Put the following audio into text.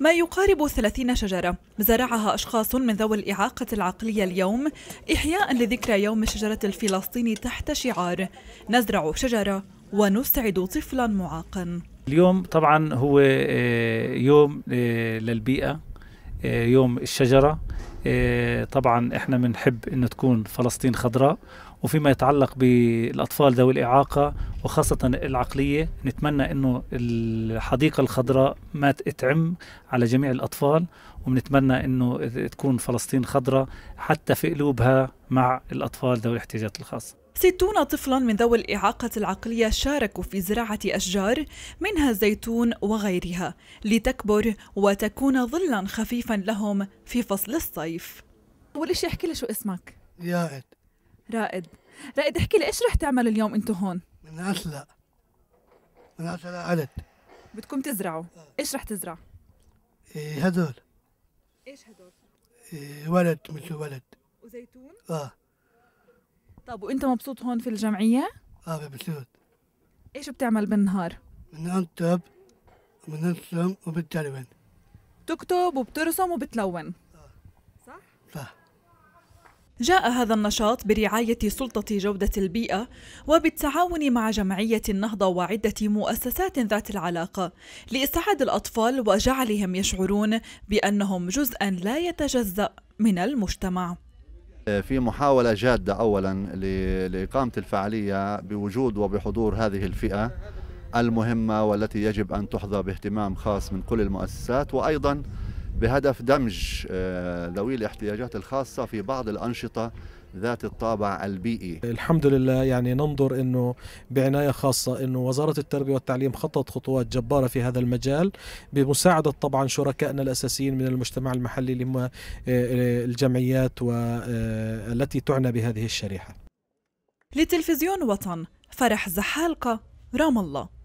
ما يقارب 30 شجرة زرعها أشخاص من ذوي الإعاقة العقلية اليوم إحياء لذكرى يوم الشجرة الفلسطيني تحت شعار نزرع شجرة ونسعد طفلا معاقا اليوم طبعا هو آه، يوم آه، للبيئة آه، يوم الشجرة إيه، طبعا احنا بنحب ان تكون فلسطين خضراء وفيما يتعلق بالاطفال ذوي الاعاقه وخاصه العقليه نتمنى انه الحديقه الخضراء ما تتعم على جميع الاطفال وبنتمنى انه تكون فلسطين خضراء حتى في قلوبها مع الاطفال ذوي الاحتياجات الخاصه ستون طفلا من ذوي الإعاقة العقلية شاركوا في زراعة أشجار منها الزيتون وغيرها لتكبر وتكون ظلا خفيفا لهم في فصل الصيف أول شيء احكي لي شو اسمك رائد رائد رائد احكي لي ايش رح تعمل اليوم انتو هون من أسلع من أسلع عدد بدكم تزرعوا آه. ايش رح تزرع إيه هدول ايش هدول إيه ولد مثل ولد وزيتون اه طب وانت مبسوط هون في الجمعيه اه مبسوط ايش بتعمل بالنهار بنكتب وبنرسم وبتلون بتكتب وبترسم وبتلون آه. صح صح جاء هذا النشاط برعاية سلطة جودة البيئة وبالتعاون مع جمعية النهضة وعدة مؤسسات ذات العلاقة لإسعاد الأطفال وجعلهم يشعرون بأنهم جزءا لا يتجزأ من المجتمع في محاولة جادة أولا لإقامة الفعالية بوجود وبحضور هذه الفئة المهمة والتي يجب أن تحظى باهتمام خاص من كل المؤسسات وأيضا بهدف دمج آه، ذوي الاحتياجات الخاصة في بعض الأنشطة ذات الطابع البيئي الحمد لله يعني ننظر أنه بعناية خاصة أنه وزارة التربية والتعليم خطت خطوات جبارة في هذا المجال بمساعدة طبعا شركائنا الأساسيين من المجتمع المحلي اللي هم آه، آه، الجمعيات والتي آه، تعنى بهذه الشريحة لتلفزيون وطن فرح زحالقة رام الله